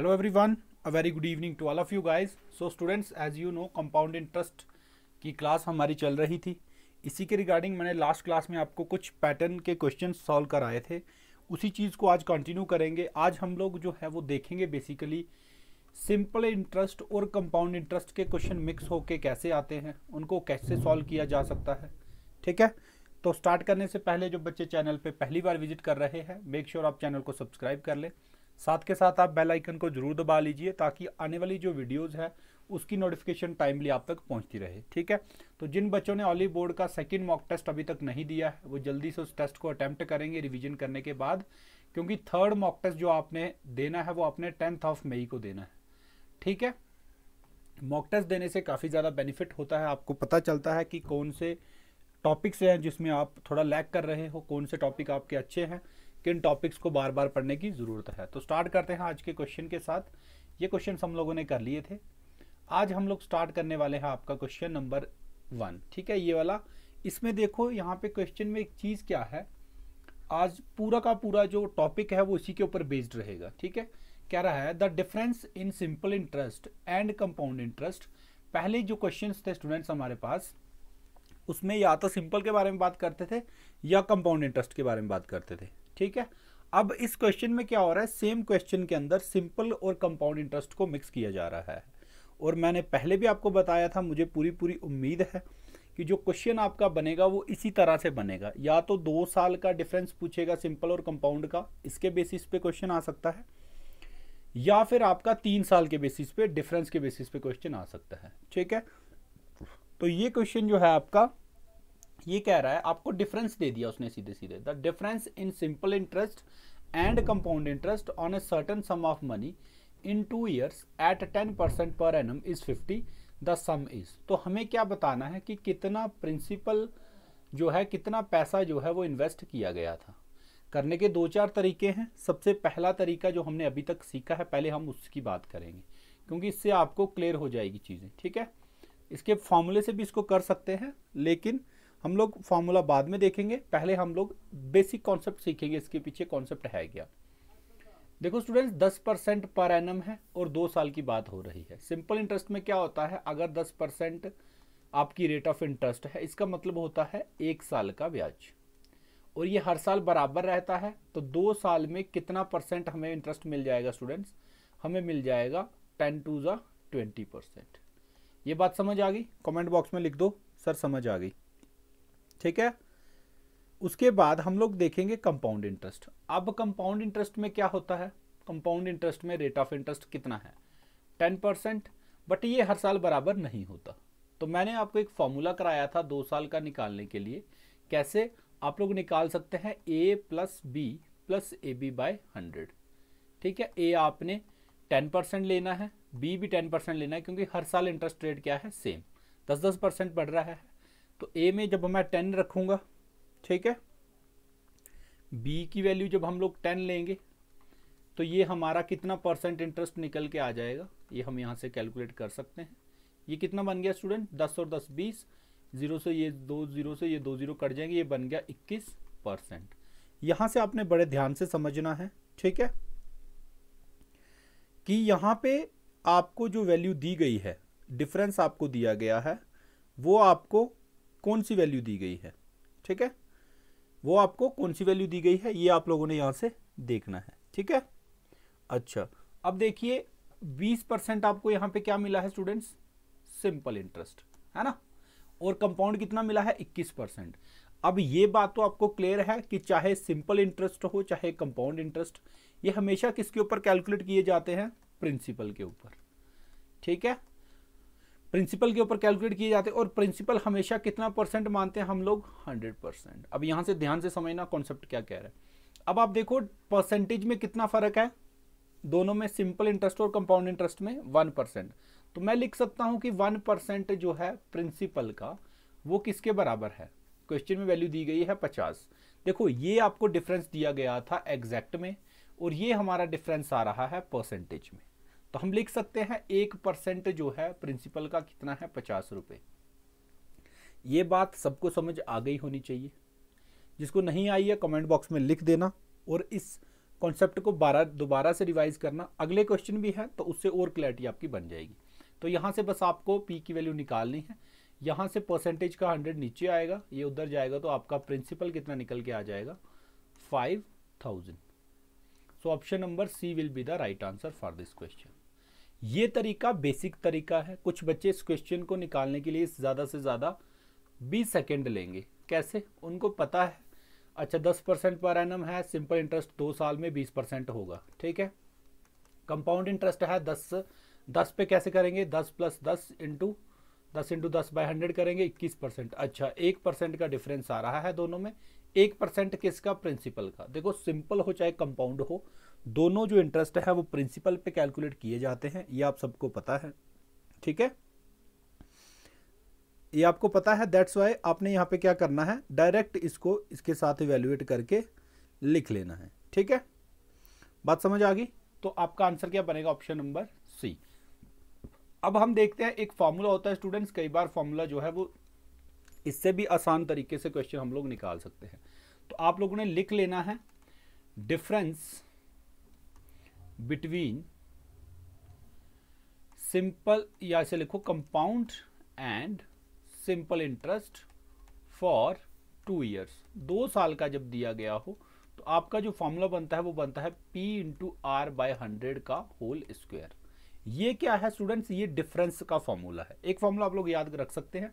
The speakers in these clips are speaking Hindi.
Every everyone a very good evening to all of you guys so students as you know compound interest की क्लास हमारी चल रही थी इसी के रिगार्डिंग मैंने लास्ट क्लास में आपको कुछ पैटर्न के क्वेश्चन सॉल्व कराए थे उसी चीज़ को आज कंटिन्यू करेंगे आज हम लोग जो है वो देखेंगे बेसिकली सिंपल इंटरेस्ट और कंपाउंड इंटरेस्ट के क्वेश्चन मिक्स होके कैसे आते हैं उनको कैसे सॉल्व किया जा सकता है ठीक है तो स्टार्ट करने से पहले जो बच्चे चैनल पे पहली बार विजिट कर रहे हैं मेक श्योर आप चैनल को सब्सक्राइब कर लें साथ के साथ आप बेल आइकन को जरूर दबा लीजिए ताकि आने वाली जो वीडियोज़ है उसकी नोटिफिकेशन टाइमली आप तक पहुंचती रहे ठीक है तो जिन बच्चों ने ऑलिव बोर्ड का सेकंड मॉक टेस्ट अभी तक नहीं दिया है वो जल्दी से उस टेस्ट को अटैम्प्ट करेंगे रिविजन करने के बाद क्योंकि थर्ड मॉक टेस्ट जो आपने देना है वो आपने टेंथ ऑफ मई को देना है ठीक है मॉक टेस्ट देने से काफ़ी ज़्यादा बेनिफिट होता है आपको पता चलता है कि कौन से टॉपिक्स हैं जिसमें आप थोड़ा लैक कर रहे हो कौन से टॉपिक आपके अच्छे हैं किन टॉपिक्स को बार बार पढ़ने की ज़रूरत है तो स्टार्ट करते हैं आज के क्वेश्चन के साथ ये क्वेश्चन हम लोगों ने कर लिए थे आज हम लोग स्टार्ट करने वाले हैं आपका क्वेश्चन नंबर वन ठीक है ये वाला इसमें देखो यहाँ पे क्वेश्चन में एक चीज़ क्या है आज पूरा का पूरा जो टॉपिक है वो इसी के ऊपर बेस्ड रहेगा ठीक है कह रहा है the difference in simple interest and compound interest पहले जो क्वेश्चन थे स्टूडेंट्स हमारे पास उसमें या तो सिंपल के बारे में बात करते थे या कंपाउंड इंटरेस्ट के बारे में बात करते थे ठीक है अब इस क्वेश्चन में क्या हो रहा है सेम क्वेश्चन के अंदर सिंपल और कंपाउंड इंटरेस्ट को मिक्स किया जा रहा है और मैंने पहले भी आपको बताया था मुझे पूरी पूरी उम्मीद है कि जो क्वेश्चन आपका बनेगा वो इसी तरह से बनेगा या तो दो साल का डिफरेंस पूछेगा सिंपल और कंपाउंड का इसके बेसिस पे क्वेश्चन आ सकता है या फिर आपका तीन साल के बेसिस पे डिफरेंस के बेसिस पे क्वेश्चन आ सकता है ठीक है तो ये क्वेश्चन जो है आपका ये कह रहा है आपको डिफरेंस दे दिया उसने सीधे सीधे the difference in simple interest and compound interest on a certain sum of money in two years at ten percent per annum is fifty the sum is तो हमें क्या बताना है कि कितना प्रिंसिपल जो है कितना पैसा जो है वो इन्वेस्ट किया गया था करने के दो चार तरीके हैं सबसे पहला तरीका जो हमने अभी तक सीखा है पहले हम उसकी बात करेंगे क्योंकि इससे आपको क्लियर हो जाएगी चीज़ें ठीक है इसके फॉर्मूले से भी इसको कर सकते हैं लेकिन हम लोग फार्मूला बाद में देखेंगे पहले हम लोग बेसिक कॉन्सेप्ट सीखेंगे इसके पीछे कॉन्सेप्ट है क्या देखो स्टूडेंट्स दस परसेंट पर एन है और दो साल की बात हो रही है सिंपल इंटरेस्ट में क्या होता है अगर दस परसेंट आपकी रेट ऑफ इंटरेस्ट है इसका मतलब होता है एक साल का ब्याज और ये हर साल बराबर रहता है तो दो साल में कितना परसेंट हमें इंटरेस्ट मिल जाएगा स्टूडेंट्स हमें मिल जाएगा टेन टू ज़ा ट्वेंटी परसेंट ये बात समझ आ गई कमेंट बॉक्स में लिख दो सर समझ आ गई ठीक है उसके बाद हम लोग देखेंगे कंपाउंड इंटरेस्ट अब कंपाउंड इंटरेस्ट में क्या होता है कंपाउंड इंटरेस्ट में रेट ऑफ इंटरेस्ट कितना है टेन परसेंट बट ये हर साल बराबर नहीं होता तो मैंने आपको एक फॉर्मूला कराया था दो साल का निकालने के लिए कैसे आप लोग निकाल सकते हैं A plus B plus A B by hundred ठीक है ए आपने टेन परसेंट लेना है बी भी टेन परसेंट लेना है क्योंकि हर साल इंटरेस्ट रेट क्या है सेम दस दस परसेंट बढ़ रहा है तो ए में जब मैं टेन रखूँगा ठीक है बी की वैल्यू जब हम लोग टेन लेंगे तो ये हमारा कितना परसेंट इंटरेस्ट निकल के आ जाएगा ये हम यहाँ से कैलकुलेट कर सकते हैं ये कितना बन गया स्टूडेंट दस और दस बीस जीरो से ये दो जीरो से ये दो जीरो कट जाएंगे ये बन गया इक्कीस परसेंट यहाँ से आपने बड़े ध्यान से समझना है ठीक है कि यहाँ पे आपको जो वैल्यू दी गई है डिफरेंस आपको दिया गया है वो आपको कौन सी वैल्यू दी गई है ठीक है वो आपको कौन सी वैल्यू दी गई है ये आप लोगों ने यहाँ से देखना है ठीक है अच्छा अब देखिए 20 परसेंट आपको यहाँ पे क्या मिला है स्टूडेंट्स सिंपल इंटरेस्ट है ना और कंपाउंड कितना मिला है 21 परसेंट अब ये बात तो आपको क्लियर है कि चाहे सिंपल इंटरेस्ट हो चाहे कंपाउंड इंटरेस्ट ये हमेशा किसके ऊपर कैलकुलेट किए जाते हैं प्रिंसिपल के ऊपर ठीक है प्रिंसिपल के ऊपर कैलकुलेट किए जाते हैं और प्रिंसिपल हमेशा कितना परसेंट मानते हैं हम लोग हंड्रेड परसेंट अब यहाँ से ध्यान से समझना कॉन्सेप्ट क्या कह रहे हैं अब आप देखो परसेंटेज में कितना फर्क है दोनों में सिंपल इंटरेस्ट और कंपाउंड इंटरेस्ट में वन परसेंट तो मैं लिख सकता हूँ कि वन परसेंट जो है प्रिंसिपल का वो किसके बराबर है क्वेश्चन में वैल्यू दी गई है पचास देखो ये आपको डिफरेंस दिया गया था एग्जैक्ट में और ये हमारा डिफरेंस आ रहा है परसेंटेज में तो हम लिख सकते हैं एक परसेंट जो है प्रिंसिपल का कितना है पचास रुपये ये बात सबको समझ आ गई होनी चाहिए जिसको नहीं आई है कमेंट बॉक्स में लिख देना और इस कॉन्सेप्ट को बारह दोबारा से रिवाइज करना अगले क्वेश्चन भी है तो उससे और क्लैरिटी आपकी बन जाएगी तो यहाँ से बस आपको पी की वैल्यू निकालनी है यहाँ से परसेंटेज का हंड्रेड नीचे आएगा ये उधर जाएगा तो आपका प्रिंसिपल कितना निकल के आ जाएगा five thousand so option number C will be the right answer for this question ये तरीका बेसिक तरीका है कुछ बच्चे इस क्वेश्चन को निकालने के लिए ज़्यादा से ज़्यादा बीस सेकेंड लेंगे कैसे उनको पता है अच्छा दस परसेंट पर एनम है सिंपल इंटरेस्ट दो साल में बीस परसेंट होगा ठीक है कंपाउंड इंटरेस्ट है दस दस पे कैसे करेंगे दस प्लस दस इंटू दस इंटू दस बाई हंड्रेड करेंगे इक्कीस परसेंट अच्छा एक परसेंट का डिफरेंस आ रहा है दोनों में एक परसेंट किसका प्रिंसिपल का देखो सिंपल हो चाहे कंपाउंड हो दोनों जो इंटरेस्ट है वो प्रिंसिपल पे कैलकुलेट किए जाते हैं ये आप सबको पता है ठीक है ये आपको पता है दैट्स वाई आपने यहाँ पे क्या करना है डायरेक्ट इसको इसके साथ इवेल्युएट करके लिख लेना है ठीक है बात समझ आ गई तो आपका आंसर क्या बनेगा ऑप्शन नंबर सी अब हम देखते हैं एक फॉर्मूला होता है स्टूडेंट्स कई बार फॉर्मूला जो है वो इससे भी आसान तरीके से क्वेश्चन हम लोग निकाल सकते हैं तो आप लोगों ने लिख लेना है डिफरेंस बिटवीन सिंपल या इसे लिखो compound and simple interest for two years दो साल का जब दिया गया हो तो आपका जो फॉर्मूला बनता है वो बनता है P into R by hundred का होल स्क्वायर ये क्या है स्टूडेंट्स ये डिफरेंस का फॉर्मूला है एक फॉर्मूला आप लोग याद रख सकते हैं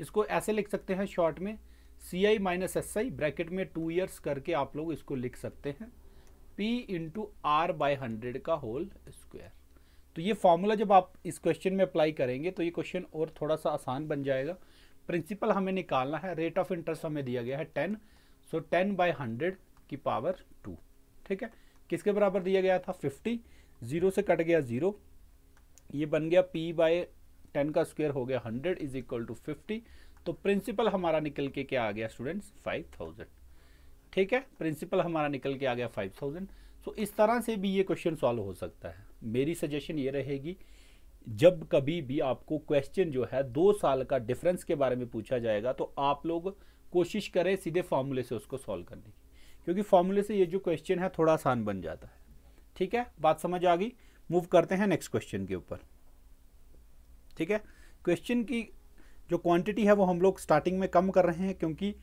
इसको ऐसे लिख सकते हैं शॉर्ट में C I minus S I bracket में टू ईयर्स करके आप लोग इसको लिख सकते हैं P into R by hundred का होल स्क्वायर तो ये फॉर्मूला जब आप इस क्वेश्चन में अप्लाई करेंगे तो ये क्वेश्चन और थोड़ा सा आसान बन जाएगा प्रिंसिपल हमें निकालना है रेट ऑफ इंटरेस्ट हमें दिया गया है ten so ten by hundred की पावर टू ठीक है किसके बराबर दिया गया था फिफ्टी जीरो से कट गया जीरो ये बन गया पी बाय टेन का स्क्वायर हो गया hundred is equal to fifty तो प्रिंसिपल हमारा निकल के क्या आ गया स्टूडेंट्स फाइव थाउजेंड ठीक है प्रिंसिपल हमारा निकल के आ गया फाइव थाउजेंड सो इस तरह से भी ये क्वेश्चन सॉल्व हो सकता है मेरी सजेशन ये रहेगी जब कभी भी आपको क्वेश्चन जो है दो साल का डिफरेंस के बारे में पूछा जाएगा तो आप लोग कोशिश करें सीधे फॉर्मूले से उसको सॉल्व करने की क्योंकि फॉर्मूले से ये जो क्वेश्चन है थोड़ा आसान बन जाता है ठीक है बात समझ आ गई मूव करते हैं नेक्स्ट क्वेश्चन के ऊपर ठीक है क्वेश्चन की जो क्वांटिटी है वो हम लोग स्टार्टिंग में कम कर रहे हैं क्योंकि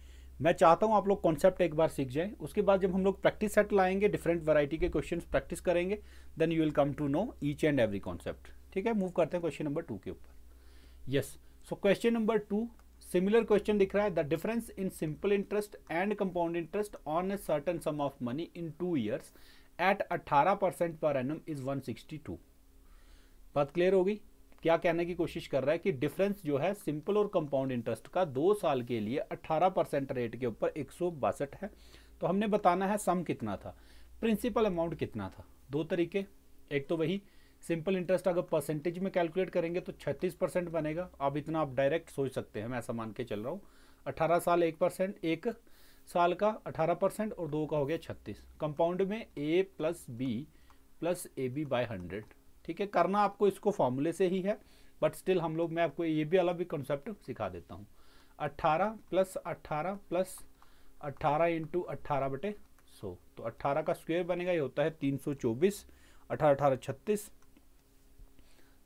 मैं चाहता हूं आप लोग कॉन्सेप्ट एक बार सीख जाएं उसके बाद जब हम लोग प्रैक्टिस सेट लाएंगे डिफरेंट वैरायटी के क्वेश्चंस प्रैक्टिस करेंगे then you will come to know each and every concept ठीक है मूव करते हैं क्वेश्चन नंबर टू के ऊपर yes so question number two similar question दिख रहा है the difference in simple interest and compound interest on a certain sum of money in two years at अट्ठारह percent per annum is one बात क्लियर होगी क्या कहने की कोशिश कर रहा है कि डिफरेंस जो है सिंपल और कंपाउंड इंटरेस्ट का दो साल के लिए 18 परसेंट रेट के ऊपर एक है तो हमने बताना है सम कितना था प्रिंसिपल अमाउंट कितना था दो तरीके एक तो वही सिंपल इंटरेस्ट अगर परसेंटेज में कैलकुलेट करेंगे तो 36 परसेंट बनेगा अब इतना आप डायरेक्ट सोच सकते हैं मैं ऐसा मान के चल रहा हूँ अट्ठारह साल एक परसेंट एक साल का अठारह परसेंट और दो का हो गया छत्तीस कंपाउंड में A plus B plus A B by hundred ठीक है करना आपको इसको फॉर्मूले से ही है बट स्टिल हम लोग मैं आपको ये भी अलग भी कॉन्सेप्ट सिखा देता हूँ अट्ठारह प्लस अट्ठारह प्लस अट्ठारह इंटू अट्ठारह बटे सौ तो अट्ठारह का स्क्वेयर बनेगा ये होता है तीन सौ चौबीस अठारह अठारह छत्तीस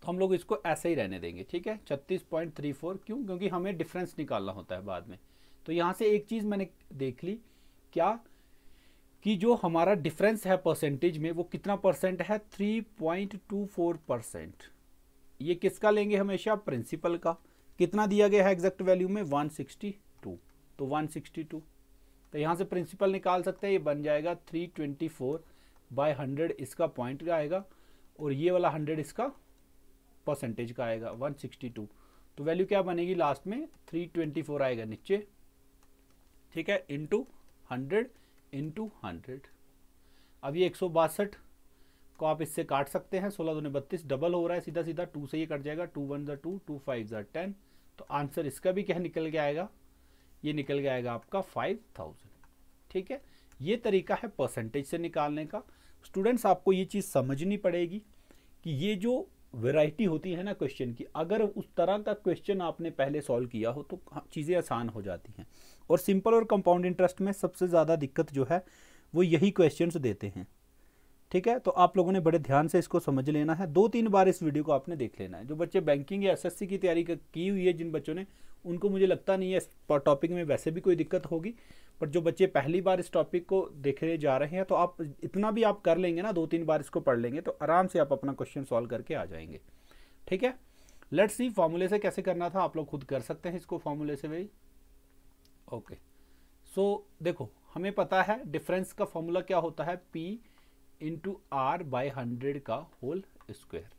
तो हम लोग इसको ऐसे ही रहने देंगे ठीक है छत्तीस पॉइंट थ्री फोर क्यों क्योंकि हमें डिफरेंस निकालना होता है बाद में तो यहाँ से एक चीज़ मैंने देख ली क्या कि जो हमारा डिफरेंस है परसेंटेज में वो कितना परसेंट है three point two four percent ये किसका लेंगे हमेशा प्रिंसिपल का कितना दिया गया है एग्जैक्ट वैल्यू में वन सिक्सटी टू तो वन सिक्सटी टू तो यहाँ से प्रिंसिपल निकाल सकते हैं ये बन जाएगा three twenty four by hundred इसका पॉइंट का आएगा और ये वाला हंड्रेड इसका परसेंटेज का आएगा वन सिक्सटी टू तो वैल्यू क्या बनेगी लास्ट में थ्री ट्वेंटी फोर आएगा नीचे ठीक है इंटू हंड्रेड इंटू हंड्रेड अब ये एक सौ बासठ को आप इससे काट सकते हैं सोलह दोनों बत्तीस डबल हो रहा है सीधा सीधा टू से ये कट जाएगा टू वन ज़ा टू टू फाइव ज़ा टेन तो आंसर इसका भी क्या निकल के आएगा ये निकल के आएगा आपका फाइव थाउजेंड ठीक है ये तरीका है परसेंटेज से निकालने का स्टूडेंट्स आपको ये चीज़ समझनी पड़ेगी कि ये जो वैरायटी होती है ना क्वेश्चन की अगर उस तरह का क्वेश्चन आपने पहले सॉल्व किया हो तो हाँ, चीज़ें आसान हो जाती हैं और सिंपल और कंपाउंड इंटरेस्ट में सबसे ज़्यादा दिक्कत जो है वो यही क्वेश्चंस देते हैं ठीक है तो आप लोगों ने बड़े ध्यान से इसको समझ लेना है दो तीन बार इस वीडियो को आपने देख लेना है जो बच्चे बैंकिंग या एसएससी की तैयारी की हुई है जिन बच्चों ने उनको मुझे लगता नहीं है इस टॉपिक में वैसे भी कोई दिक्कत होगी पर जो बच्चे पहली बार इस टॉपिक को देखने जा रहे हैं तो आप इतना भी आप कर लेंगे ना दो तीन बार इसको पढ़ लेंगे तो आराम से आप अपना क्वेश्चन सॉल्व करके आ जाएंगे ठीक है लेट्स सी फॉर्मूले से कैसे करना था आप लोग खुद कर सकते हैं इसको फॉर्मूले से भाई ओके सो देखो हमें पता है डिफरेंस का फॉर्मूला क्या होता है P into R by hundred का होल स्क्वायर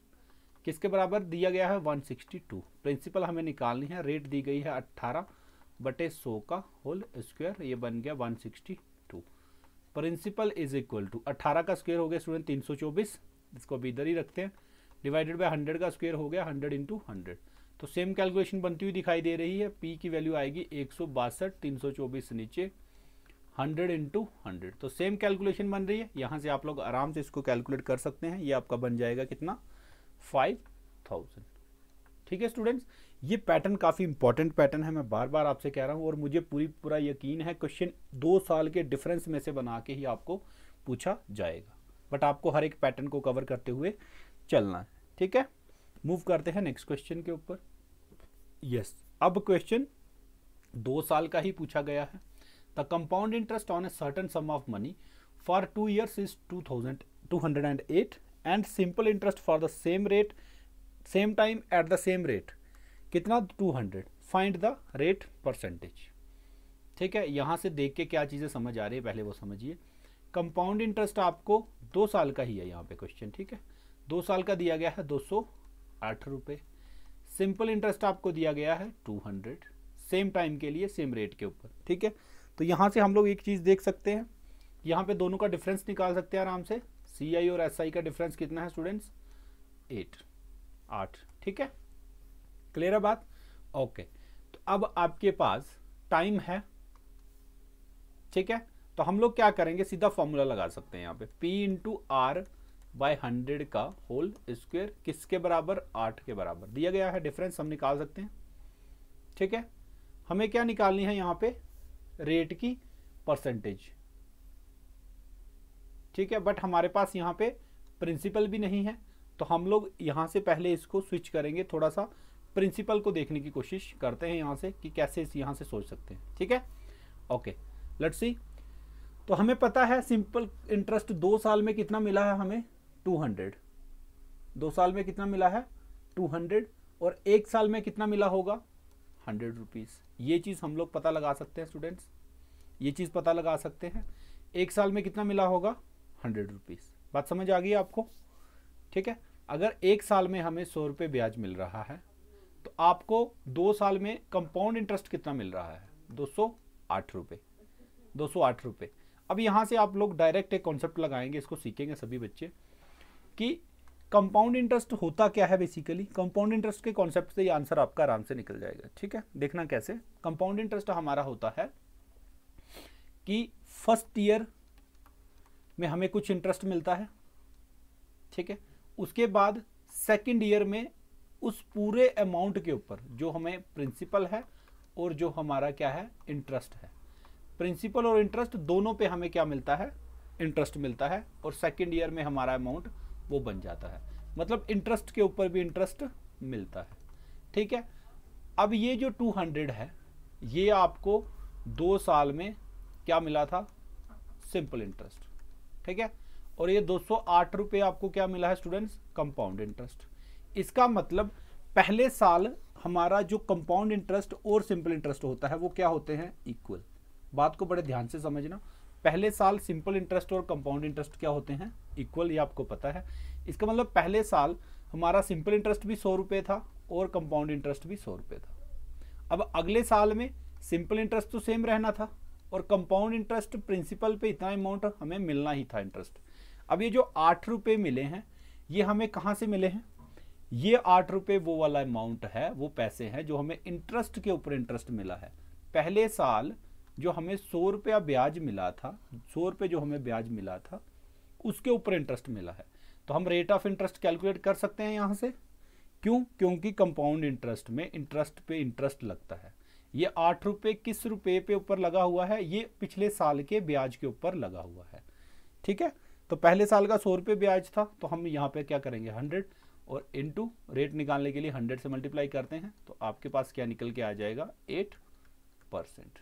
किसके बराबर दिया गया है 162 प्रिंसिपल हमें निकालनी है रेट दी गई है 18 बटे सौ का होल स्क्वायर ये बन गया 162 प्रिंसिपल इज इक्वल टू 18 का स्क्वायर हो गया स्टूडेंट 324 इसको अभी इधर ही रखते हैं डिवाइडेड बाय 100 का स्क्वायर हो गया 100 इंटू हंड्रेड तो सेम कैलकुलेशन बनती हुई दिखाई दे रही है पी की वैल्यू आएगी एक सौ बासठ तीन सौ चौबीस नीचे हंड्रेड इंटू हंड्रेड तो सेम कैलकुलेशन बन रही है यहाँ से आप लोग आराम से इसको कैलकुलेट कर सकते हैं ये आपका बन जाएगा कितना फाइव थाउजेंड ठीक है स्टूडेंट्स ये पैटर्न काफ़ी इंपॉर्टेंट पैटर्न है मैं बार बार आपसे कह रहा हूँ और मुझे पूरी पूरा यकीन है क्वेश्चन दो साल के डिफरेंस में से बना के ही आपको पूछा जाएगा बट आपको हर एक पैटर्न को कवर करते हुए चलना है ठीक है मूव करते हैं नेक्स्ट क्वेश्चन के ऊपर यस yes. अब क्वेश्चन दो साल का ही पूछा गया है The compound interest on a certain sum of money for 2 years is 2208 and simple interest for the same rate same time at the same rate कितना 200 फाइंड द रेट परसेंटेज ठीक है यहाँ से देख के क्या चीज़ें समझ आ रही है पहले वो समझिए कंपाउंड इंटरेस्ट आपको दो साल का ही है यहाँ पे क्वेश्चन ठीक है दो साल का दिया गया है दो सौ आठ रुपये सिंपल इंटरेस्ट आपको दिया गया है टू हंड्रेड सेम टाइम के लिए सेम रेट के ऊपर ठीक है तो यहाँ से हम लोग एक चीज़ देख सकते हैं यहाँ पे दोनों का डिफरेंस निकाल सकते हैं आराम से सी आई और एस आई का डिफरेंस कितना है स्टूडेंट्स एट आठ ठीक है क्लियर है बात ओके तो अब आपके पास टाइम है ठीक है तो हम लोग क्या करेंगे सीधा फॉर्मूला लगा सकते हैं यहाँ पे P into R by hundred का होल स्क्वेयर किसके बराबर आठ के बराबर दिया गया है डिफरेंस हम निकाल सकते हैं ठीक है हमें क्या निकालनी है यहाँ पे रेट की परसेंटेज ठीक है बट हमारे पास यहाँ पे प्रिंसिपल भी नहीं है तो हम लोग यहाँ से पहले इसको स्विच करेंगे थोड़ा सा प्रिंसिपल को देखने की कोशिश करते हैं यहाँ से कि कैसे इस यहाँ से सोच सकते हैं ठीक है ओके लेट्स सी तो हमें पता है सिंपल इंटरेस्ट दो साल में कितना मिला है हमें टू हंड्रेड दो साल में कितना मिला है टू हंड्रेड और एक साल में कितना मिला होगा हंड्रेड रुपीज़ ये चीज़ हम लोग पता लगा सकते हैं स्टूडेंट्स ये चीज़ पता लगा सकते हैं एक साल में कितना मिला होगा हंड्रेड रुपीज़ बात समझ आ गई आपको ठीक है अगर एक साल में हमें सौ रुपये ब्याज मिल रहा है तो आपको दो साल में कंपाउंड इंटरेस्ट कितना मिल रहा है दो सौ आठ रुपये दो सौ आठ रुपये अब यहाँ से आप लोग डायरेक्ट एक कॉन्सेप्ट लगाएंगे इसको सीखेंगे सभी बच्चे कि कंपाउंड इंटरेस्ट होता क्या है बेसिकली कंपाउंड इंटरेस्ट के कॉन्सेप्ट से ये आंसर आपका आराम से निकल जाएगा ठीक है देखना कैसे कंपाउंड इंटरेस्ट हमारा होता है कि फर्स्ट ईयर में हमें कुछ इंटरेस्ट मिलता है ठीक है उसके बाद सेकंड ईयर में उस पूरे अमाउंट के ऊपर जो हमें प्रिंसिपल है और जो हमारा क्या है इंटरेस्ट है प्रिंसिपल और इंटरेस्ट दोनों पे हमें क्या मिलता है इंटरेस्ट मिलता है और सेकंड ईयर में हमारा अमाउंट वो बन जाता है मतलब इंटरेस्ट के ऊपर भी इंटरेस्ट मिलता है ठीक है अब ये जो 200 है ये आपको दो साल में क्या मिला था सिंपल इंटरेस्ट ठीक है और ये दो सौ आपको क्या मिला है स्टूडेंट्स कंपाउंड इंटरेस्ट इसका मतलब पहले साल हमारा जो कंपाउंड इंटरेस्ट और सिंपल इंटरेस्ट होता है वो क्या होते हैं इक्वल बात को बड़े ध्यान से समझना पहले साल सिंपल इंटरेस्ट और कंपाउंड इंटरेस्ट क्या होते हैं इक्वल ये आपको पता है इसका मतलब पहले साल हमारा सिंपल इंटरेस्ट भी सौ रुपये था और कंपाउंड इंटरेस्ट भी सौ रुपये था अब अगले साल में सिंपल इंटरेस्ट तो सेम रहना था और कंपाउंड इंटरेस्ट प्रिंसिपल पे इतना अमाउंट हमें मिलना ही था इंटरेस्ट अब ये जो आठ रुपये मिले हैं ये हमें कहाँ से मिले हैं ये आठ रुपये वो वाला अमाउंट है वो पैसे हैं जो हमें इंटरेस्ट के ऊपर इंटरेस्ट मिला है पहले साल जो हमें सौ रुपया ब्याज मिला था सौ रुपये जो हमें ब्याज मिला था उसके ऊपर इंटरेस्ट मिला है तो हम रेट ऑफ इंटरेस्ट कैलकुलेट कर सकते हैं यहाँ से क्यों क्योंकि कंपाउंड इंटरेस्ट में इंटरेस्ट पे इंटरेस्ट लगता है ये आठ रुपये किस रुपये पे ऊपर लगा हुआ है ये पिछले साल के ब्याज के ऊपर लगा हुआ है ठीक है तो पहले साल का सौ रुपये ब्याज था तो हम यहाँ पे क्या करेंगे हंड्रेड और इनटू रेट निकालने के लिए हंड्रेड से मल्टीप्लाई करते हैं तो आपके पास क्या निकल के आ जाएगा एट परसेंट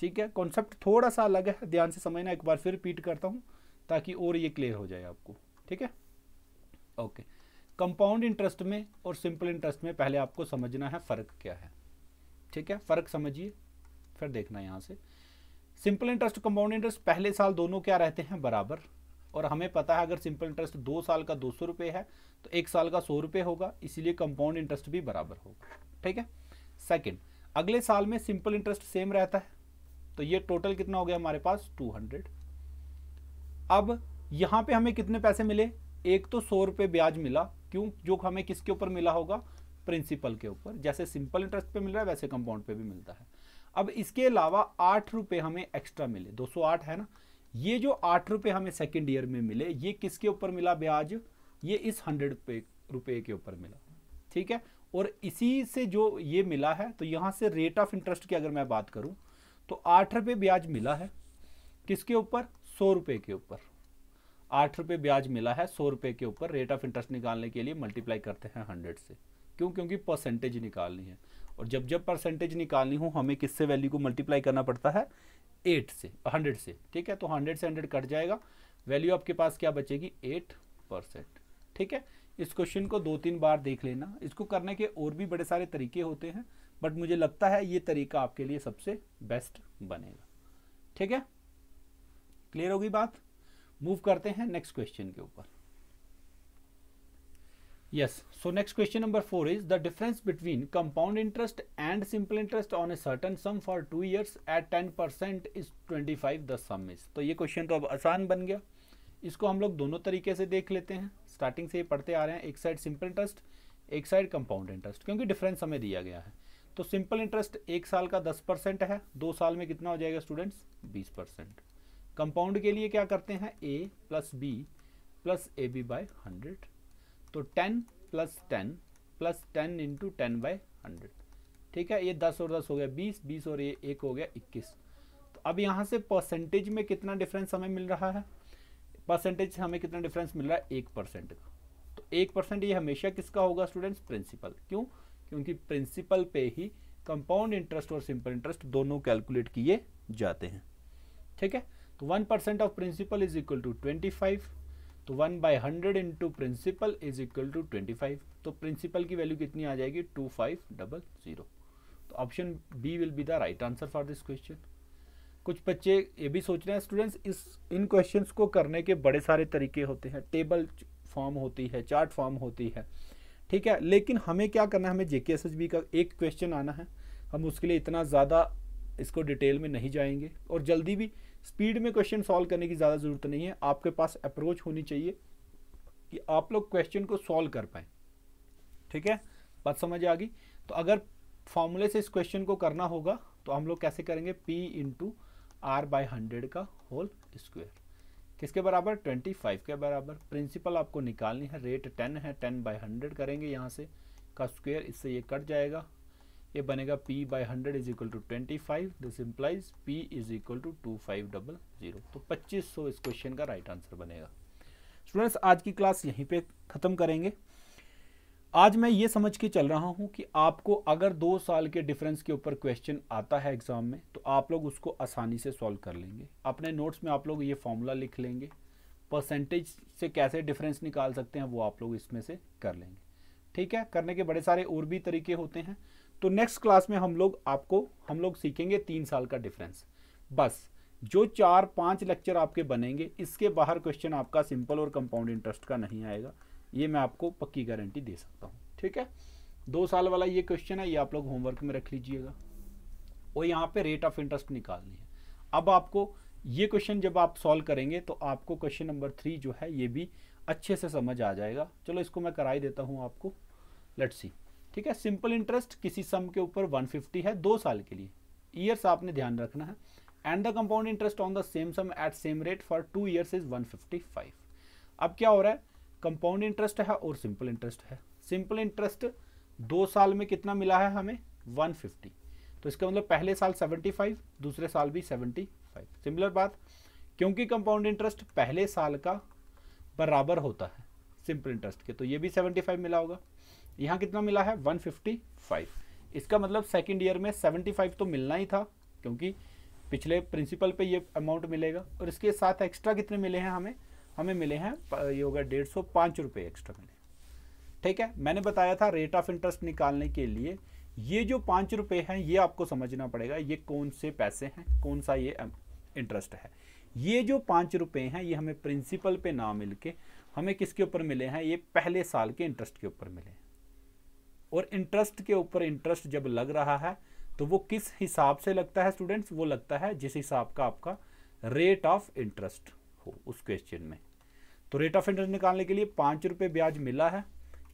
ठीक है कॉन्सेप्ट थोड़ा सा अलग है ध्यान से समझना एक बार फिर रिपीट करता हूँ ताकि और ये क्लियर हो जाए आपको ठीक है ओके कंपाउंड इंटरेस्ट में और सिंपल इंटरेस्ट में पहले आपको समझना है फ़र्क क्या है ठीक है फ़र्क समझिए फिर देखना यहाँ से सिंपल इंटरेस्ट कंपाउंड इंटरेस्ट पहले साल दोनों क्या रहते हैं बराबर और हमें पता है अगर सिंपल इंटरेस्ट दो साल का दो सौ रुपये है तो एक साल का सौ रुपये होगा इसीलिए कंपाउंड इंटरेस्ट भी बराबर होगा ठीक है सेकेंड अगले साल में सिंपल इंटरेस्ट सेम रहता है तो ये टोटल कितना हो गया हमारे पास टू हंड्रेड अब यहां पे हमें कितने पैसे मिले एक तो सौ रुपए ब्याज मिला क्यों जो हमें किसके ऊपर मिला होगा प्रिंसिपल के ऊपर जैसे सिंपल इंटरेस्ट पे मिल रहा है वैसे कंपाउंड पे भी मिलता है अब इसके अलावा आठ रुपए हमें एक्स्ट्रा मिले 208 है ना ये जो आठ रुपए हमें सेकेंड ईयर में मिले ये किसके ऊपर मिला ब्याज ये इस हंड्रेड रुपए के ऊपर मिला ठीक है और इसी से जो ये मिला है तो यहां से रेट ऑफ इंटरेस्ट की अगर मैं बात करूं तो आठ रुपये ब्याज मिला है किसके ऊपर सौ रुपये के ऊपर आठ रुपये ब्याज मिला है सौ रुपये के ऊपर रेट ऑफ इंटरेस्ट निकालने के लिए मल्टीप्लाई करते हैं हंड्रेड से क्यों क्योंकि परसेंटेज निकालनी है और जब जब परसेंटेज निकालनी हो हमें किससे वैल्यू को मल्टीप्लाई करना पड़ता है एट से हंड्रेड से ठीक है तो हंड्रेड से हंड्रेड कट जाएगा वैल्यू आपके पास क्या बचेगी एट परसेंट ठीक है इस क्वेश्चन को दो तीन बार देख लेना इसको करने के और भी बड़े सारे तरीके होते हैं बट मुझे लगता है ये तरीका आपके लिए सबसे बेस्ट बनेगा ठीक है क्लियर होगी बात मूव करते हैं नेक्स्ट क्वेश्चन के ऊपर next question number four is the difference between compound interest and simple interest on a certain sum for two years at ten percent is twenty five the sum is तो ये क्वेश्चन तो अब आसान बन गया इसको हम लोग दोनों तरीके से देख लेते हैं स्टार्टिंग से ये पढ़ते आ रहे हैं एक साइड सिंपल इंटरेस्ट एक साइड कंपाउंड इंटरेस्ट क्योंकि डिफरेंस हमें दिया गया है तो सिंपल इंटरेस्ट एक साल का दस परसेंट है दो साल में कितना हो जाएगा स्टूडेंट्स बीस परसेंट कंपाउंड के लिए क्या करते हैं A plus B plus A B by hundred तो ten plus ten plus ten into ten by hundred ठीक है ये दस और दस हो गया बीस बीस और ये एक हो गया इक्कीस तो अब यहाँ से परसेंटेज में कितना डिफरेंस हमें मिल रहा है परसेंटेज से हमें कितना डिफरेंस मिल रहा है एक परसेंट का तो एक परसेंट ये हमेशा किसका होगा स्टूडेंट्स प्रिंसिपल क्यों क्योंकि प्रिंसिपल पे ही कंपाउंड इंटरेस्ट और सिंपल इंटरेस्ट दोनों कैलकुलेट किए जाते हैं ठीक है तो one percent of principal is equal to twenty five तो one by hundred into principal is equal to twenty five तो प्रिंसिपल की वैल्यू कितनी आ जाएगी टू फाइव डबल ज़ीरो तो option B will be the right answer for this question कुछ बच्चे ये भी सोच रहे हैं स्टूडेंट्स इस इन क्वेश्चंस को करने के बड़े सारे तरीके होते हैं टेबल फॉर्म होती है चार्ट फॉर्म होती है ठीक है लेकिन हमें क्या करना है हमें जेके का एक क्वेश्चन आना है हम उसके लिए इतना ज़्यादा इसको डिटेल में नहीं जाएंगे और जल्दी भी स्पीड में क्वेश्चन सॉल्व करने की ज़्यादा ज़रूरत नहीं है आपके पास अप्रोच होनी चाहिए कि आप लोग क्वेश्चन को सॉल्व कर पाए ठीक है बात समझ आ गई तो अगर फॉर्मूले से इस क्वेश्चन को करना होगा तो हम लोग कैसे करेंगे P into R by hundred का होल स्क्वेयर किसके बराबर 25 के बराबर प्रिंसिपल आपको निकालनी है रेट 10 है 10 बाई हंड्रेड करेंगे यहाँ से का स्क्वायर इससे ये कट जाएगा ये बनेगा p by hundred is equal to twenty five this implies p is equal to two five double zero तो पच्चीस सौ इस क्वेश्चन का राइट right आंसर बनेगा स्टूडेंट्स आज की क्लास यहीं पे ख़त्म करेंगे आज मैं ये समझ के चल रहा हूँ कि आपको अगर दो साल के डिफरेंस के ऊपर क्वेश्चन आता है एग्ज़ाम में तो आप लोग उसको आसानी से सॉल्व कर लेंगे अपने नोट्स में आप लोग ये फॉर्मूला लिख लेंगे परसेंटेज से कैसे डिफरेंस निकाल सकते हैं वो आप लोग इसमें से कर लेंगे ठीक है करने के बड़े सारे और भी तरीके होते हैं तो नेक्स्ट क्लास में हम लोग आपको हम लोग सीखेंगे तीन साल का डिफरेंस बस जो चार पाँच लेक्चर आपके बनेंगे इसके बाहर क्वेश्चन आपका सिंपल और कंपाउंड इंटरेस्ट का नहीं आएगा ये मैं आपको पक्की गारंटी दे सकता हूँ ठीक है दो साल वाला ये क्वेश्चन है ये आप लोग होमवर्क में रख लीजिएगा और यहाँ पे रेट ऑफ इंटरेस्ट निकालनी है अब आपको ये क्वेश्चन जब आप सॉल्व करेंगे तो आपको क्वेश्चन नंबर थ्री जो है ये भी अच्छे से समझ आ जाएगा चलो इसको मैं करा ही देता हूँ आपको लेट्स सी ठीक है सिंपल इंटरेस्ट किसी सम के ऊपर 150 है दो साल के लिए ईयर्स आपने ध्यान रखना है and the compound interest on the same sum at same rate for two years is 155 अब क्या हो रहा है कंपाउंड इंटरेस्ट है और सिंपल इंटरेस्ट है सिंपल इंटरेस्ट दो साल में कितना मिला है हमें 150 तो इसका मतलब पहले साल 75 दूसरे साल भी 75 सिमिलर बात क्योंकि कंपाउंड इंटरेस्ट पहले साल का बराबर होता है सिंपल इंटरेस्ट के तो ये भी 75 मिला होगा यहाँ कितना मिला है 155 इसका मतलब सेकेंड ईयर में 75 तो मिलना ही था क्योंकि पिछले प्रिंसिपल पे ये अमाउंट मिलेगा और इसके साथ एक्स्ट्रा कितने मिले हैं हमें हमें मिले हैं ये होगा डेढ़ सौ पाँच रुपये एक्स्ट्रा मिले ठीक है मैंने बताया था रेट ऑफ इंटरेस्ट निकालने के लिए ये जो पाँच रुपये हैं ये आपको समझना पड़ेगा ये कौन से पैसे हैं कौन सा ये इंटरेस्ट है ये जो पाँच रुपये हैं ये हमें प्रिंसिपल पे ना मिल के हमें किसके ऊपर मिले हैं ये पहले साल के इंटरेस्ट के ऊपर मिले हैं और इंटरेस्ट के ऊपर इंटरेस्ट जब लग रहा है तो वो किस हिसाब से लगता है स्टूडेंट्स वो लगता है जिस हिसाब का आपका रेट ऑफ इंटरेस्ट हो उस क्वेश्चन में तो रेट ऑफ इंटरेस्ट निकालने के लिए पाँच रुपये ब्याज मिला है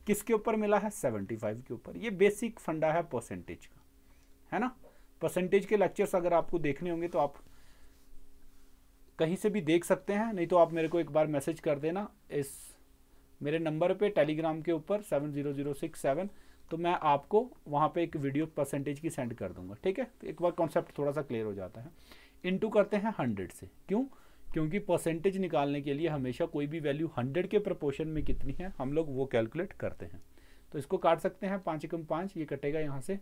किसके ऊपर मिला है सेवेंटी फाइव के ऊपर ये बेसिक फंडा है परसेंटेज का है ना परसेंटेज के लेक्चर्स अगर आपको देखने होंगे तो आप कहीं से भी देख सकते हैं नहीं तो आप मेरे को एक बार मैसेज कर देना इस मेरे नंबर पे टेलीग्राम के ऊपर सेवन सेवन तो मैं आपको वहाँ पे एक वीडियो परसेंटेज की सेंड कर दूंगा ठीक है तो एक बार कॉन्सेप्ट थोड़ा सा क्लियर हो जाता है इनटू करते हैं हंड्रेड से क्यों क्योंकि परसेंटेज निकालने के लिए हमेशा कोई भी वैल्यू हंड्रेड के प्रपोर्शन में कितनी है हम लोग वो कैलकुलेट करते हैं तो इसको काट सकते हैं पाँच एकम पाँच ये कटेगा यहाँ से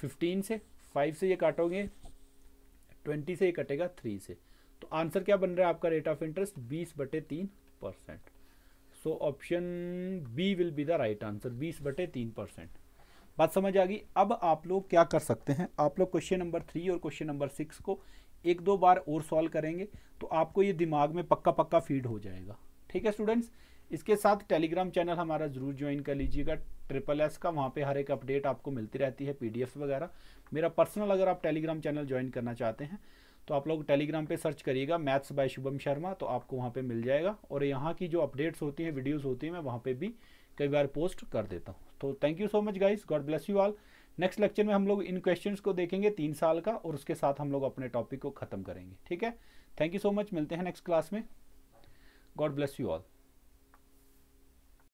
फिफ्टीन से फाइव से ये काटोगे ट्वेंटी से ये कटेगा थ्री से तो आंसर क्या बन रहा है आपका रेट ऑफ इंटरेस्ट बीस बटे तीन percent so option B will be the right answer बीस बटे तीन परसेंट बात समझ आ गई अब आप लोग क्या कर सकते हैं आप लोग क्वेश्चन नंबर थ्री और क्वेश्चन नंबर सिक्स को एक दो बार और सॉल्व करेंगे तो आपको ये दिमाग में पक्का पक्का फीड हो जाएगा ठीक है स्टूडेंट्स इसके साथ टेलीग्राम चैनल हमारा जरूर ज्वाइन कर लीजिएगा ट्रिपल एस का वहाँ पे हर एक अपडेट आपको मिलती रहती है पीडीएफ वगैरह मेरा पर्सनल अगर आप टेलीग्राम चैनल ज्वाइन करना चाहते हैं तो आप लोग टेलीग्राम पे सर्च करिएगा मैथ्स बाय शुभम शर्मा तो आपको वहाँ पे मिल जाएगा और यहाँ की जो अपडेट्स होती हैं वीडियोस होती हैं मैं वहाँ पे भी कई बार पोस्ट कर देता हूँ तो thank you so much guys God bless you all next lecture में हम लोग इन क्वेश्चंस को देखेंगे तीन साल का और उसके साथ हम लोग अपने टॉपिक को ख़त्म करेंगे ठीक है थैंक यू सो मच मिलते हैं नेक्स्ट क्लास में गॉड ब्लेस यू ऑल